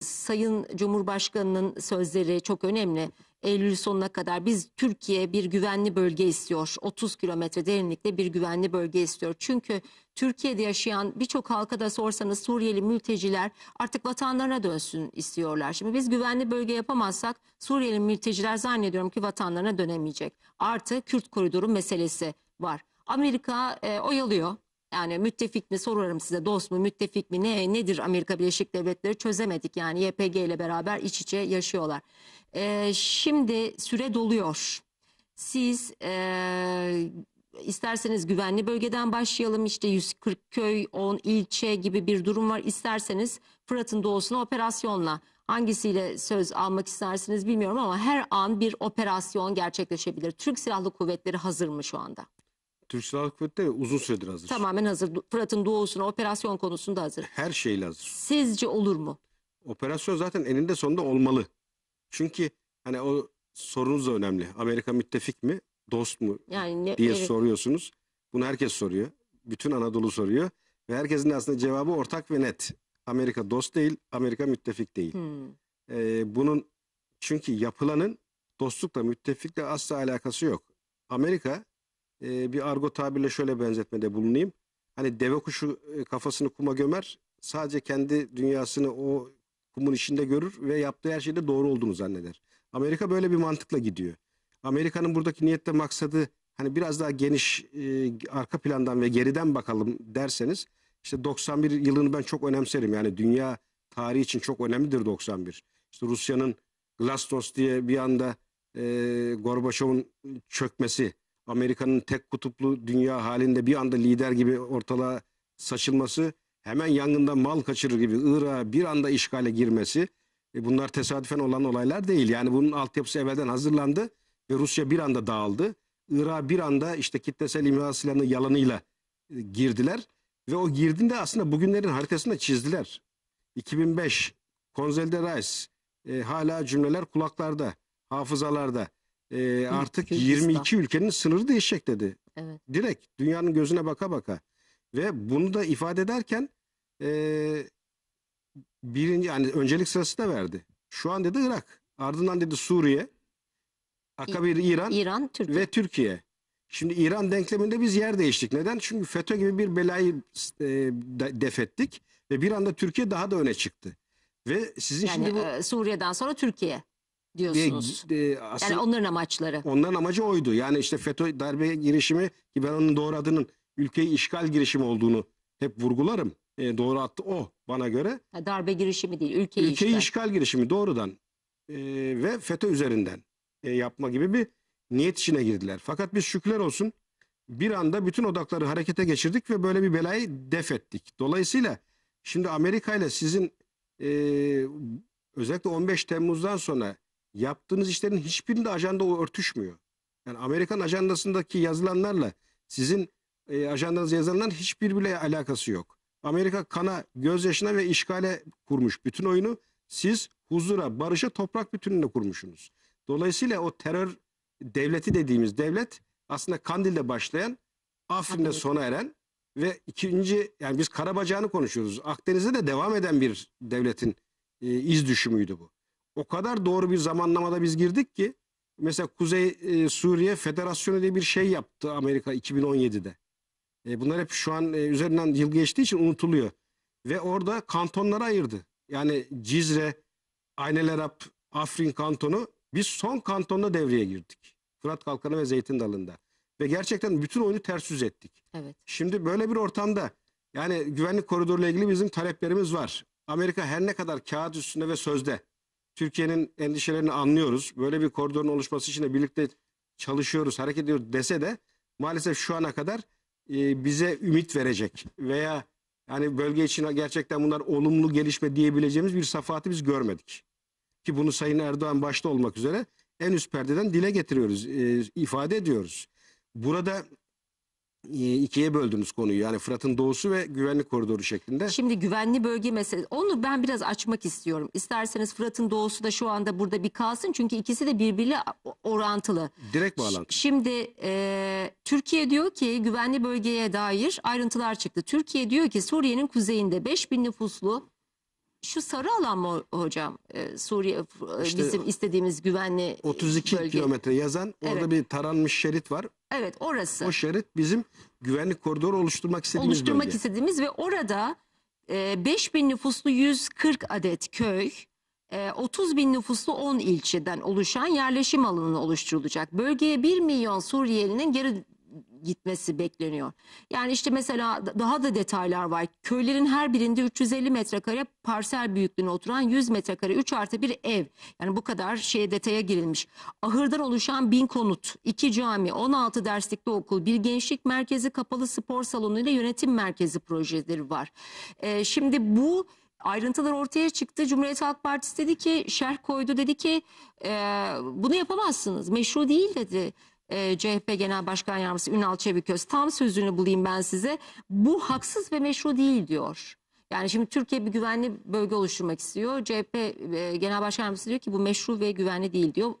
Sayın Cumhurbaşkanı'nın sözleri çok önemli. Eylül sonuna kadar biz Türkiye bir güvenli bölge istiyor. 30 kilometre derinlikte bir güvenli bölge istiyor. Çünkü Türkiye'de yaşayan birçok halka da sorsanız Suriyeli mülteciler artık vatanlarına dönsün istiyorlar. Şimdi biz güvenli bölge yapamazsak Suriyeli mülteciler zannediyorum ki vatanlarına dönemeyecek. Artı Kürt koridoru meselesi var. Amerika e, oyalıyor. Yani müttefik mi sorarım size dost mu müttefik mi ne nedir Amerika Birleşik Devletleri çözemedik. Yani YPG ile beraber iç içe yaşıyorlar. E, şimdi süre doluyor. Siz e, isterseniz güvenli bölgeden başlayalım işte 140 köy 10 ilçe gibi bir durum var. İsterseniz Fırat'ın doğusuna operasyonla hangisiyle söz almak istersiniz bilmiyorum ama her an bir operasyon gerçekleşebilir. Türk Silahlı Kuvvetleri hazır mı şu anda? Türk Silahlı Kuvvetleri uzun süredir hazır. Tamamen hazır. Fırat'ın doğusuna, operasyon konusunda hazır. Her şeyle hazır. Sizce olur mu? Operasyon zaten eninde sonunda olmalı. Çünkü hani o sorunuz da önemli. Amerika müttefik mi, dost mu Yani ne- diye evet. soruyorsunuz. Bunu herkes soruyor. Bütün Anadolu soruyor. Ve herkesin de aslında cevabı ortak ve net. Amerika dost değil, Amerika müttefik değil. Hmm. Ee, bunun çünkü yapılanın dostlukla müttefikle asla alakası yok. Amerika e, bir argo tabirle şöyle benzetmede bulunayım. Hani deve kuşu e, kafasını kuma gömer, sadece kendi dünyasını o kumun içinde görür ve yaptığı her şeyde doğru olduğunu zanneder. Amerika böyle bir mantıkla gidiyor. Amerika'nın buradaki niyette maksadı hani biraz daha geniş e, arka plandan ve geriden bakalım derseniz işte 91 yılını ben çok önemserim. Yani dünya tarihi için çok önemlidir 91. İşte Rusya'nın Glasnost diye bir anda e, Gorbaçov'un çökmesi, Amerika'nın tek kutuplu dünya halinde bir anda lider gibi ortalığa saçılması hemen yangında mal kaçırır gibi Irak'a bir anda işgale girmesi e bunlar tesadüfen olan olaylar değil. Yani bunun altyapısı evvelden hazırlandı ve Rusya bir anda dağıldı. Irak bir anda işte kitlesel imha silahını yalanıyla e, girdiler ve o girdiğinde aslında bugünlerin haritasını çizdiler. 2005 Konzel'de Reis e, hala cümleler kulaklarda, hafızalarda e, artık 22 ülkenin sınırı değişecek dedi. Evet. Direkt dünyanın gözüne baka baka. Ve bunu da ifade ederken e, birinci yani öncelik sırası da verdi. Şu an dedi Irak. Ardından dedi Suriye. Akabir İran, İran Türkiye. ve Türkiye. Şimdi İran denkleminde biz yer değiştik. Neden? Çünkü FETÖ gibi bir belayı e, defettik ve bir anda Türkiye daha da öne çıktı. Ve sizin yani şimdi bu... E, Suriye'den sonra Türkiye diyorsunuz. De, de, aslında, yani onların amaçları. Onların amacı oydu. Yani işte FETÖ darbe girişimi ki ben onun doğru adının ülkeyi işgal girişimi olduğunu hep vurgularım. E, doğru attı o bana göre. Ha, darbe girişimi değil, ülkeyi, ülkeyi işgal. işgal girişimi doğrudan e, ve FETÖ üzerinden e, yapma gibi bir niyet içine girdiler. Fakat biz şükürler olsun bir anda bütün odakları harekete geçirdik ve böyle bir belayı def ettik. Dolayısıyla şimdi Amerika ile sizin e, özellikle 15 Temmuz'dan sonra yaptığınız işlerin hiçbirinde ajanda o örtüşmüyor. Yani Amerikan ajandasındaki yazılanlarla sizin e, ajandanızda yazılanların bile alakası yok. Amerika kana, gözyaşına ve işgale kurmuş bütün oyunu. Siz huzura, barışa, toprak bütününe kurmuşsunuz. Dolayısıyla o terör devleti dediğimiz devlet aslında Kandil'de başlayan, Afrin'de sona eren ve ikinci yani biz Karabaca'nı konuşuyoruz. Akdeniz'de de devam eden bir devletin e, iz düşümüydü bu o kadar doğru bir zamanlamada biz girdik ki mesela Kuzey e, Suriye Federasyonu diye bir şey yaptı Amerika 2017'de. E, bunlar hep şu an e, üzerinden yıl geçtiği için unutuluyor. Ve orada kantonlara ayırdı. Yani Cizre, Aynelerap, Afrin kantonu biz son kantonda devreye girdik. Fırat Kalkanı ve Zeytin Dalı'nda. Ve gerçekten bütün oyunu ters yüz ettik. Evet. Şimdi böyle bir ortamda yani güvenlik koridoruyla ilgili bizim taleplerimiz var. Amerika her ne kadar kağıt üstünde ve sözde Türkiye'nin endişelerini anlıyoruz. Böyle bir koridorun oluşması için de birlikte çalışıyoruz, hareket ediyoruz dese de maalesef şu ana kadar e, bize ümit verecek veya yani bölge için gerçekten bunlar olumlu gelişme diyebileceğimiz bir safahatı biz görmedik. Ki bunu Sayın Erdoğan başta olmak üzere en üst perdeden dile getiriyoruz, e, ifade ediyoruz. Burada e, ikiye böldünüz konuyu. Yani Fırat'ın doğusu ve güvenlik koridoru şeklinde. Şimdi güvenli bölge meselesi. Onu ben biraz açmak istiyorum. İsterseniz Fırat'ın doğusu da şu anda burada bir kalsın. Çünkü ikisi de birbiriyle orantılı. Direkt bağlantı. Şimdi e, Türkiye diyor ki güvenli bölgeye dair ayrıntılar çıktı. Türkiye diyor ki Suriye'nin kuzeyinde 5000 nüfuslu şu sarı alan mı hocam? Ee, Suriye e, İşte bizim istediğimiz güvenli 32 bölge. kilometre yazan orada Evet. bir taranmış şerit var. Evet orası. O şerit bizim güvenlik koridoru oluşturmak istediğimiz oluşturmak bölge. istediğimiz ve orada e, 5 bin nüfuslu 140 adet köy, e, 30 bin nüfuslu 10 ilçeden oluşan yerleşim alanı oluşturulacak. Bölgeye 1 milyon Suriyelinin geri gitmesi bekleniyor. Yani işte mesela daha da detaylar var. Köylerin her birinde 350 metrekare parsel büyüklüğüne oturan 100 metrekare 3 artı bir ev. Yani bu kadar şeye detaya girilmiş. Ahırdan oluşan bin konut, iki cami, 16 derslikli okul, bir gençlik merkezi, kapalı spor salonu ile yönetim merkezi projeleri var. Ee, şimdi bu ayrıntılar ortaya çıktı. Cumhuriyet Halk Partisi dedi ki şerh koydu dedi ki e, bunu yapamazsınız meşru değil dedi e, ee, CHP Genel Başkan Yardımcısı Ünal Çeviköz tam sözünü bulayım ben size. Bu haksız ve meşru değil diyor. Yani şimdi Türkiye bir güvenli bölge oluşturmak istiyor. CHP e, Genel Başkan Yardımcısı diyor ki bu meşru ve güvenli değil diyor.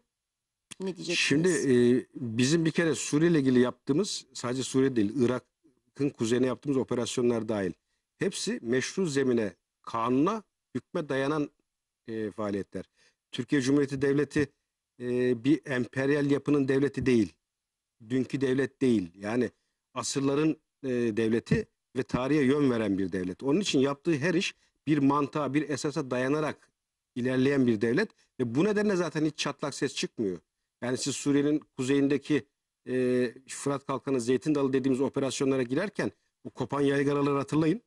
Ne diyeceksiniz? Şimdi e, bizim bir kere Suriye ile ilgili yaptığımız sadece Suriye değil Irak'ın kuzeyine yaptığımız operasyonlar dahil. Hepsi meşru zemine, kanuna, hükme dayanan e, faaliyetler. Türkiye Cumhuriyeti Devleti e, bir emperyal yapının devleti değil. Dünkü devlet değil. Yani asırların e, devleti ve tarihe yön veren bir devlet. Onun için yaptığı her iş bir mantığa, bir esasa dayanarak ilerleyen bir devlet ve bu nedenle zaten hiç çatlak ses çıkmıyor. Yani siz Suriye'nin kuzeyindeki e, Fırat Kalkanı, Zeytin Dalı dediğimiz operasyonlara girerken bu kopan yaygaraları hatırlayın.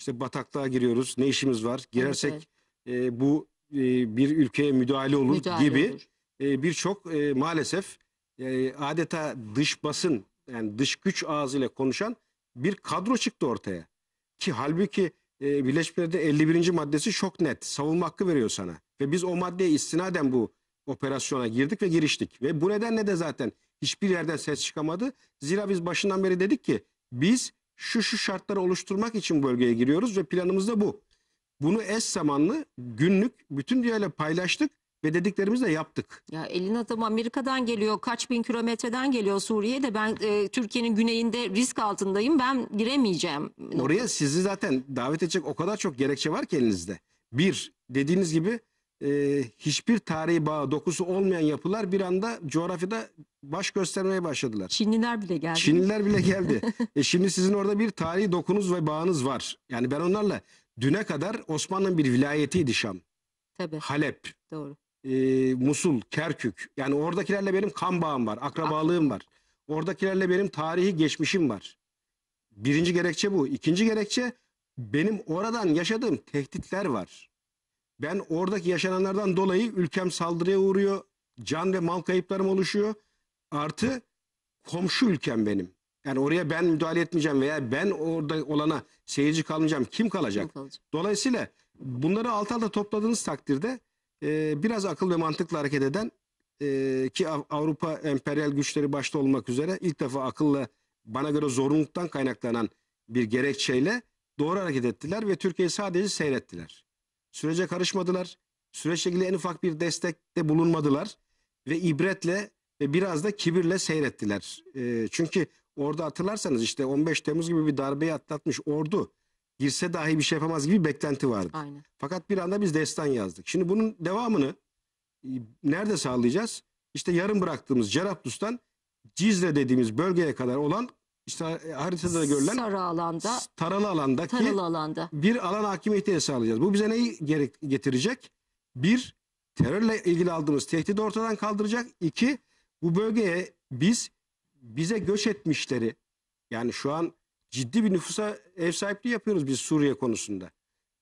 İşte bataklığa giriyoruz, ne işimiz var, girersek evet, evet. E, bu e, bir ülkeye müdahale olur müdahale gibi olur e, birçok e, maalesef e, adeta dış basın yani dış güç ağzıyla konuşan bir kadro çıktı ortaya. Ki halbuki e, Birleşmiş Milletler'de 51. maddesi çok net. Savunma hakkı veriyor sana. Ve biz o maddeye istinaden bu operasyona girdik ve giriştik. Ve bu nedenle de zaten hiçbir yerden ses çıkamadı. Zira biz başından beri dedik ki biz şu şu şartları oluşturmak için bölgeye giriyoruz ve planımız da bu. Bunu es zamanlı günlük bütün dünyayla paylaştık ve dediklerimizi de yaptık. Ya elin adamı Amerika'dan geliyor, kaç bin kilometreden geliyor Suriye'de. Ben e, Türkiye'nin güneyinde risk altındayım, ben giremeyeceğim. Oraya sizi zaten davet edecek o kadar çok gerekçe var ki elinizde. Bir, dediğiniz gibi e, hiçbir tarihi bağı, dokusu olmayan yapılar bir anda coğrafyada baş göstermeye başladılar. Çinliler bile geldi. Çinliler bile geldi. e şimdi sizin orada bir tarihi dokunuz ve bağınız var. Yani ben onlarla düne kadar Osmanlı'nın bir vilayetiydi Şam. Tabii. Halep. Doğru e, Musul, Kerkük. Yani oradakilerle benim kan bağım var, akrabalığım var. Oradakilerle benim tarihi geçmişim var. Birinci gerekçe bu. İkinci gerekçe benim oradan yaşadığım tehditler var. Ben oradaki yaşananlardan dolayı ülkem saldırıya uğruyor. Can ve mal kayıplarım oluşuyor. Artı komşu ülkem benim. Yani oraya ben müdahale etmeyeceğim veya ben orada olana seyirci kalmayacağım. Kim kalacak? Kim kalacak? Dolayısıyla bunları alt alta topladığınız takdirde e, biraz akıl ve mantıkla hareket eden e, ki Avrupa emperyal güçleri başta olmak üzere ilk defa akılla bana göre zorunluluktan kaynaklanan bir gerekçeyle doğru hareket ettiler ve Türkiye'yi sadece seyrettiler. Sürece karışmadılar. Süreçle ilgili en ufak bir destekte bulunmadılar ve ibretle ve biraz da kibirle seyrettiler. E, çünkü orada hatırlarsanız işte 15 Temmuz gibi bir darbeyi atlatmış ordu girse dahi bir şey yapamaz gibi bir beklenti vardı. Aynen. Fakat bir anda biz destan yazdık. Şimdi bunun devamını e, nerede sağlayacağız? İşte yarım bıraktığımız Cerablus'tan Cizre dediğimiz bölgeye kadar olan işte e, haritada görülen sarı alanda, taralı alandaki taralı alanda. bir alan hakimiyeti sağlayacağız. Bu bize neyi getirecek? Bir, terörle ilgili aldığımız tehdidi ortadan kaldıracak. İki, bu bölgeye biz bize göç etmişleri yani şu an ciddi bir nüfusa ev sahipliği yapıyoruz biz Suriye konusunda.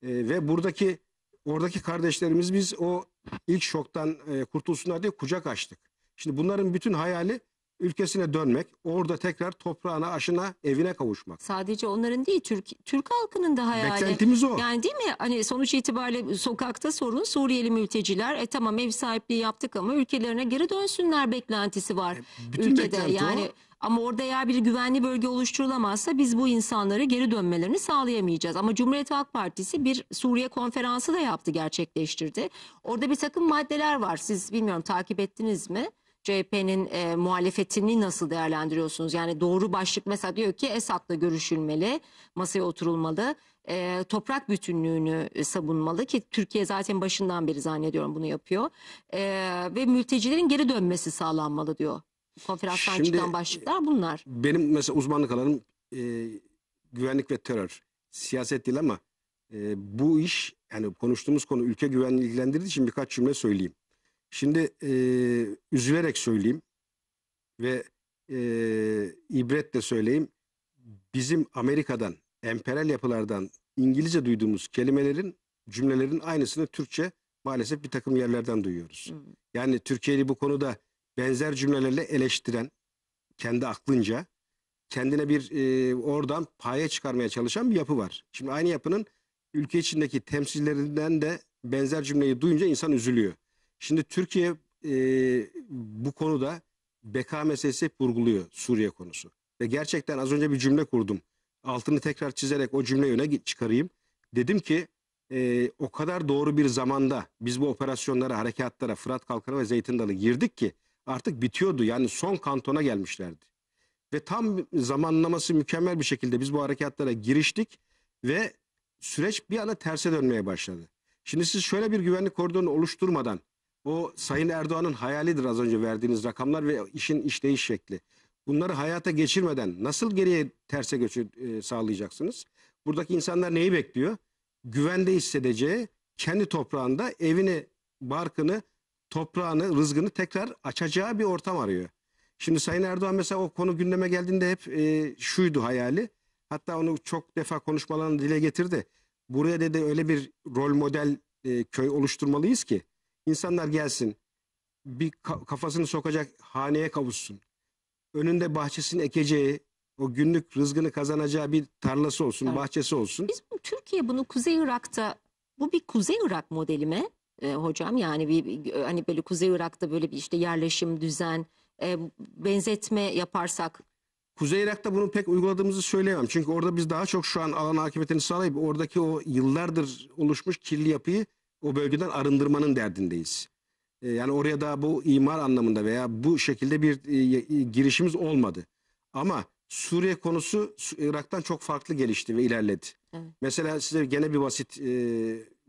E, ve buradaki oradaki kardeşlerimiz biz o ilk şoktan e, kurtulsunlar diye kucak açtık. Şimdi bunların bütün hayali ülkesine dönmek, orada tekrar toprağına, aşına, evine kavuşmak. Sadece onların değil, Türk Türk halkının da hayali. Beklentimiz o. Yani değil mi? Hani sonuç itibariyle sokakta sorun Suriyeli mülteciler. E tamam ev sahipliği yaptık ama ülkelerine geri dönsünler beklentisi var e, bütün ülkede. Yani o. Ama orada eğer bir güvenli bölge oluşturulamazsa biz bu insanları geri dönmelerini sağlayamayacağız. Ama Cumhuriyet Halk Partisi bir Suriye konferansı da yaptı, gerçekleştirdi. Orada bir takım maddeler var. Siz bilmiyorum takip ettiniz mi? CHP'nin e, muhalefetini nasıl değerlendiriyorsunuz? Yani doğru başlık mesela diyor ki Esad'la görüşülmeli, masaya oturulmalı, e, toprak bütünlüğünü e, savunmalı ki Türkiye zaten başından beri zannediyorum bunu yapıyor. E, ve mültecilerin geri dönmesi sağlanmalı diyor konferanstan Şimdi, çıkan başlıklar bunlar. Benim mesela uzmanlık alanım e, güvenlik ve terör. Siyaset değil ama e, bu iş yani konuştuğumuz konu ülke güvenliği ilgilendirdiği için birkaç cümle söyleyeyim. Şimdi e, üzülerek söyleyeyim ve e, ibretle söyleyeyim. Bizim Amerika'dan, emperyal yapılardan İngilizce duyduğumuz kelimelerin, cümlelerin aynısını Türkçe maalesef bir takım yerlerden duyuyoruz. Hmm. Yani Türkiye'yi bu konuda benzer cümlelerle eleştiren, kendi aklınca kendine bir e, oradan paye çıkarmaya çalışan bir yapı var. Şimdi aynı yapının ülke içindeki temsilcilerinden de benzer cümleyi duyunca insan üzülüyor. Şimdi Türkiye e, bu konuda beka meselesi vurguluyor Suriye konusu. Ve gerçekten az önce bir cümle kurdum. Altını tekrar çizerek o cümleyi öne çıkarayım. Dedim ki e, o kadar doğru bir zamanda biz bu operasyonlara, harekatlara, Fırat Kalkanı ve Zeytin Dalı girdik ki artık bitiyordu. Yani son kantona gelmişlerdi. Ve tam zamanlaması mükemmel bir şekilde biz bu harekatlara giriştik ve süreç bir anda terse dönmeye başladı. Şimdi siz şöyle bir güvenlik koridorunu oluşturmadan o Sayın Erdoğan'ın hayalidir az önce verdiğiniz rakamlar ve işin işleyiş şekli. Bunları hayata geçirmeden nasıl geriye terse göçü e, sağlayacaksınız? Buradaki insanlar neyi bekliyor? Güvende hissedeceği, kendi toprağında evini, barkını, toprağını, rızgını tekrar açacağı bir ortam arıyor. Şimdi Sayın Erdoğan mesela o konu gündeme geldiğinde hep e, şuydu hayali. Hatta onu çok defa konuşmalarını dile getirdi. Buraya dedi öyle bir rol model e, köy oluşturmalıyız ki insanlar gelsin bir kafasını sokacak haneye kavuşsun. Önünde bahçesini ekeceği, o günlük rızgını kazanacağı bir tarlası olsun, evet. bahçesi olsun. Biz Türkiye bunu Kuzey Irak'ta, bu bir Kuzey Irak modeli mi? e, hocam. Yani bir, bir hani böyle Kuzey Irak'ta böyle bir işte yerleşim, düzen, e, benzetme yaparsak Kuzey Irak'ta bunu pek uyguladığımızı söyleyemem. Çünkü orada biz daha çok şu an alan hakimiyetini sağlayıp oradaki o yıllardır oluşmuş kirli yapıyı o bölgeden arındırmanın derdindeyiz. yani oraya da bu imar anlamında veya bu şekilde bir girişimiz olmadı. Ama Suriye konusu Irak'tan çok farklı gelişti ve ilerledi. Evet. Mesela size gene bir basit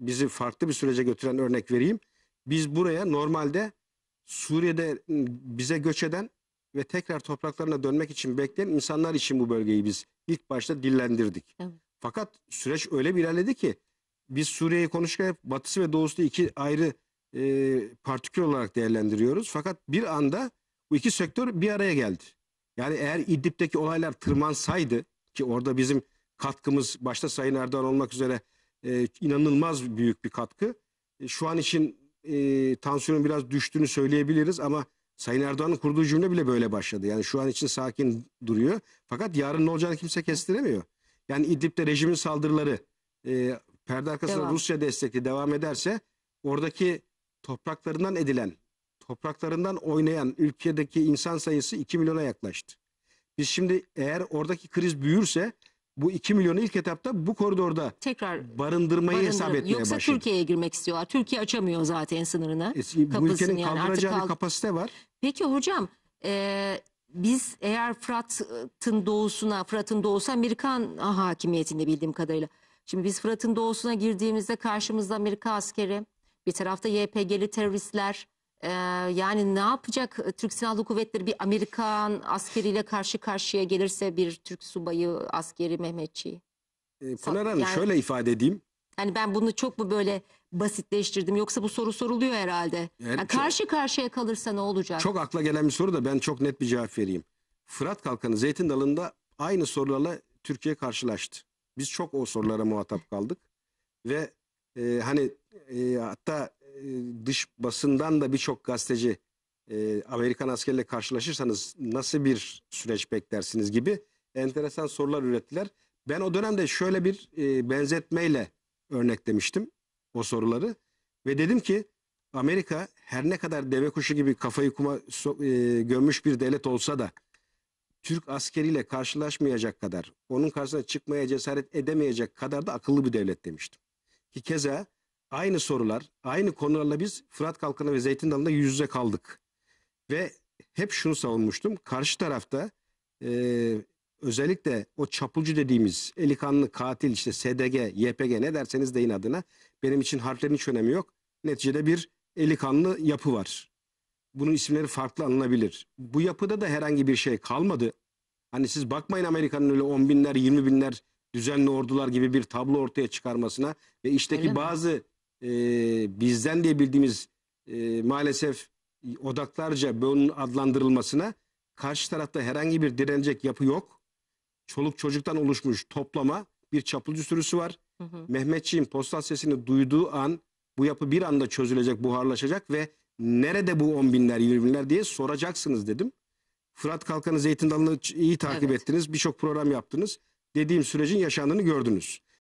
bizi farklı bir sürece götüren örnek vereyim. Biz buraya normalde Suriye'de ıı, bize göç eden ve tekrar topraklarına dönmek için bekleyen insanlar için bu bölgeyi biz ilk başta dillendirdik. Evet. Fakat süreç öyle bir ilerledi ki biz Suriye'yi konuşurken batısı ve doğusu iki ayrı e, partikül olarak değerlendiriyoruz. Fakat bir anda bu iki sektör bir araya geldi. Yani eğer İdlib'deki olaylar tırmansaydı ki orada bizim katkımız başta Sayın Erdoğan olmak üzere e, inanılmaz büyük bir katkı. E, şu an için e, tansiyonun biraz düştüğünü söyleyebiliriz ama Sayın Erdoğan'ın kurduğu cümle bile böyle başladı. Yani şu an için sakin duruyor. Fakat yarın ne olacağını kimse kestiremiyor. Yani İdlib'de rejimin saldırıları e, perde arkasında devam. Rusya destekli devam ederse oradaki topraklarından edilen, topraklarından oynayan ülkedeki insan sayısı 2 milyona yaklaştı. Biz şimdi eğer oradaki kriz büyürse bu 2 milyonu ilk etapta bu koridorda tekrar barındırmayı hesap etmeye Yoksa başladı. Türkiye'ye girmek istiyorlar. Türkiye açamıyor zaten sınırını. E, bu ülkenin kaldıracağı kal... bir kapasite var. Peki hocam e, biz eğer Fırat'ın doğusuna, Fırat'ın doğusu Amerikan hakimiyetinde bildiğim kadarıyla. Şimdi biz Fırat'ın doğusuna girdiğimizde karşımızda Amerika askeri, bir tarafta YPG'li teröristler, ee, yani ne yapacak ee, Türk Silahlı Kuvvetleri bir Amerikan askeriyle karşı karşıya gelirse bir Türk subayı, askeri Mehmetçi? E, ee, Pınar Hanım yani, şöyle ifade edeyim. Yani ben bunu çok mu böyle basitleştirdim yoksa bu soru soruluyor herhalde. Yani yani çok, karşı karşıya kalırsa ne olacak? Çok akla gelen bir soru da ben çok net bir cevap vereyim. Fırat Kalkanı Zeytin Dalı'nda aynı sorularla Türkiye karşılaştı. Biz çok o sorulara muhatap kaldık. Ve e, hani e, hatta e, dış basından da birçok gazeteci e, Amerikan askerle karşılaşırsanız nasıl bir süreç beklersiniz gibi enteresan sorular ürettiler. Ben o dönemde şöyle bir e, benzetmeyle örneklemiştim o soruları ve dedim ki Amerika her ne kadar deve kuşu gibi kafayı kuma so, e, gömmüş bir devlet olsa da Türk askeriyle karşılaşmayacak kadar, onun karşısına çıkmaya cesaret edemeyecek kadar da akıllı bir devlet demiştim. Ki keza aynı sorular, aynı konularla biz Fırat Kalkanı ve Zeytin Dalı'nda yüz yüze kaldık. Ve hep şunu savunmuştum. Karşı tarafta e, özellikle o çapulcu dediğimiz eli katil işte SDG, YPG ne derseniz deyin adına benim için harflerin hiç önemi yok. Neticede bir eli yapı var. Bunun isimleri farklı anılabilir. Bu yapıda da herhangi bir şey kalmadı. Hani siz bakmayın Amerika'nın öyle 10 binler, 20 binler düzenli ordular gibi bir tablo ortaya çıkarmasına ve işteki öyle bazı mi? e, bizden diye bildiğimiz e, maalesef odaklarca bunun adlandırılmasına karşı tarafta herhangi bir direnecek yapı yok. Çoluk çocuktan oluşmuş toplama bir çapulcu sürüsü var. Hı hı. Mehmetçiğin postal sesini duyduğu an bu yapı bir anda çözülecek, buharlaşacak ve nerede bu on binler, yirmi binler diye soracaksınız dedim. Fırat Kalkan'ı Zeytin Dalı'nı iyi takip evet. ettiniz. Birçok program yaptınız. Dediğim sürecin yaşandığını gördünüz.